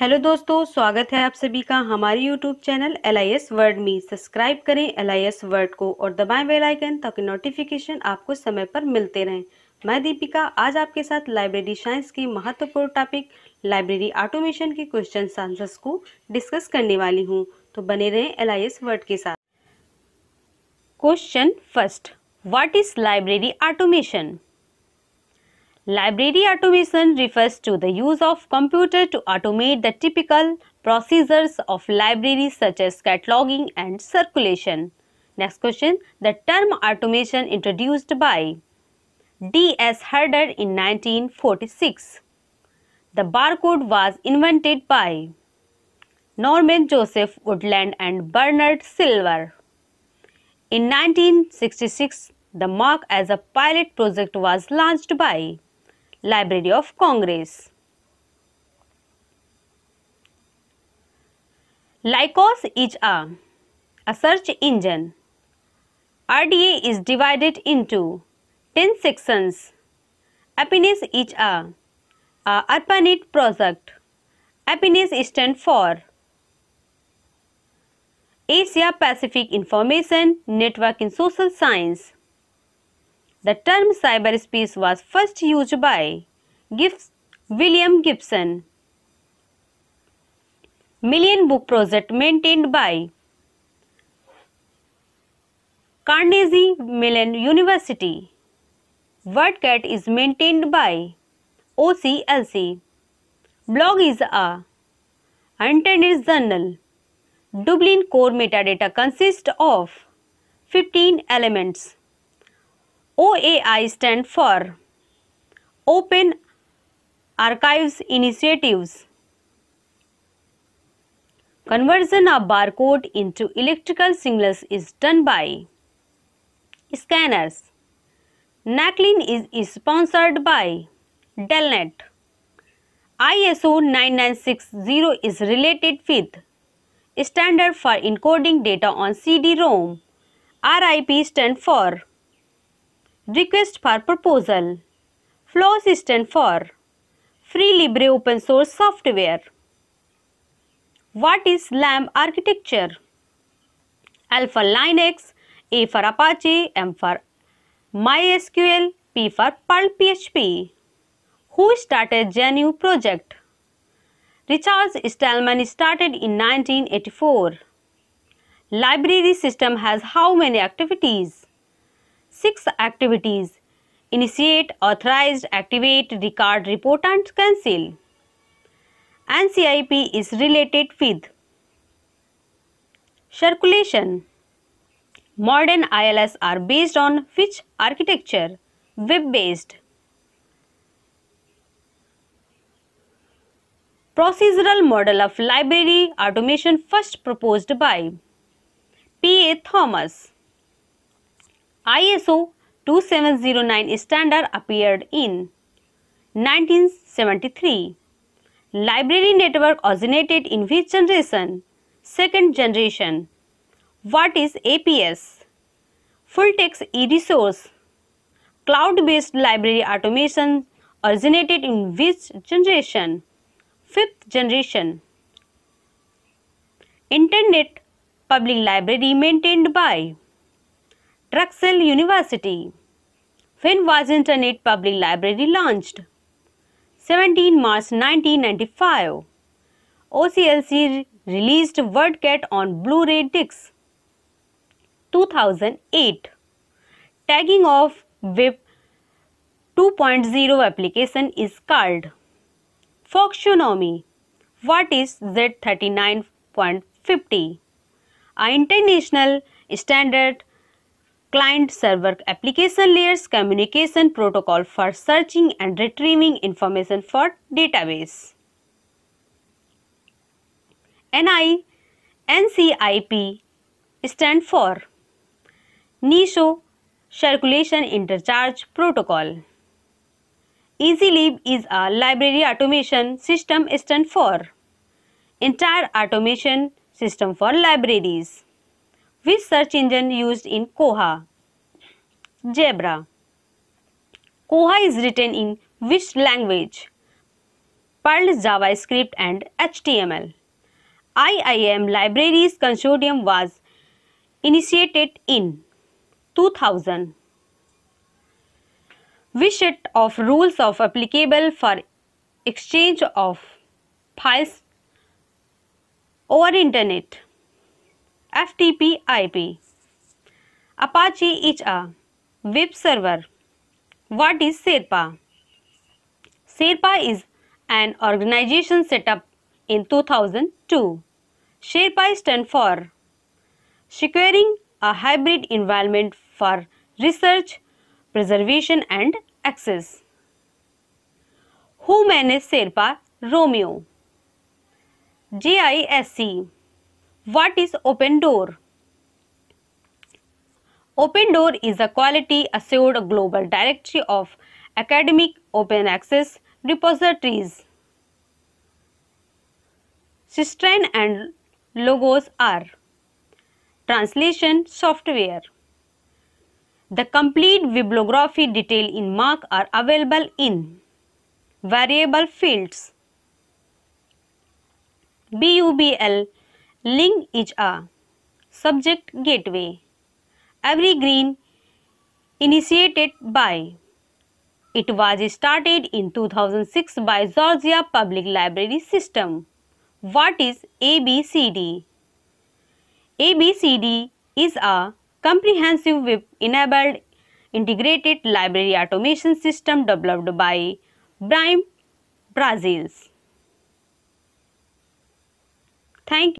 Hello दोस्तों स्वागत है आप सभी का हमारे YouTube channel L I S word में सब्सक्राइब करें एल आई एस वर्ड को और दबाएं बेल आइकन ताकि नोटिफिकेशन आपको समय पर मिलते रहें मैं दीपिका आज आपके साथ लाइब्रेरी साइंस के महत्वपूर्ण टॉपिक लाइब्रेरी ऑटोमेशन के क्वेश्चन आंसर्स को डिस्कस करने वाली हूँ तो बने रहें एल आई एस वर्ड के साथ question first what is library automation Library automation refers to the use of computer to automate the typical procedures of libraries such as cataloging and circulation. Next question, the term automation introduced by D.S. Herder in 1946. The barcode was invented by Norman Joseph Woodland and Bernard Silver. In 1966, the Mark as a pilot project was launched by Library of Congress. Lycos is a, a search engine. RDA is divided into 10 sections. Happiness is a, a urbanite project. Happiness stands for Asia Pacific Information Network in Social Science. The term cyberspace was first used by Gibbs, William Gibson. Million Book Project maintained by Carnegie Mellon University. WordCat is maintained by OCLC. Blog is a internet journal. Dublin core metadata consists of 15 elements. OAI stand for Open Archives Initiatives. Conversion of barcode into electrical signals is done by scanners. Naclin is sponsored by Delnet. ISO 9960 is related with standard for encoding data on CD-ROM. RIP stand for Request for proposal. Flow system for Free Libre Open Source Software. What is LAMP architecture? Alpha Linux, A for Apache, M for MySQL, P for Perl PHP. Who started GNU project? Richard Stallman started in 1984. Library system has how many activities? six activities initiate, authorized, activate, record, report, and cancel. NCIP is related with circulation. Modern ILS are based on which architecture? Web based. Procedural model of library automation first proposed by P. A. Thomas. ISO 2709 standard appeared in 1973. Library network originated in which generation? Second generation. What is APS? Full text e-resource. Cloud-based library automation originated in which generation? Fifth generation. Internet public library maintained by Drexel University. When was Internet Public Library launched? 17 March 1995. OCLC released WordCat on Blu-ray discs. 2008. Tagging of Web 2.0 application is called Foxonomy. What is Z39.50? A international standard client server application layers communication protocol for searching and retrieving information for database. NI NCIP stand for NISO Circulation Interchange Protocol. EasyLib is a library automation system stand for entire automation system for libraries. Which search engine used in Koha? Jabra. Koha is written in which language? Perl, JavaScript and HTML. IIM Libraries Consortium was initiated in 2000. Which set of rules of applicable for exchange of files over internet? FTP IP. Apache is a web server. What is SERPA? SERPA is an organization set up in 2002. SERPA stands for Securing a Hybrid Environment for Research, Preservation and Access. Who manages SERPA? Romeo. G I S C. What is open door? Open door is a quality assured global directory of academic open access repositories. Sistren and logos are translation software. The complete bibliography detail in MARC are available in variable fields. BUBL Ling is a subject gateway. Every green initiated by it was started in 2006 by Georgia Public Library System. What is ABCD? ABCD is a comprehensive web-enabled integrated library automation system developed by Brian Brazils. Thank you.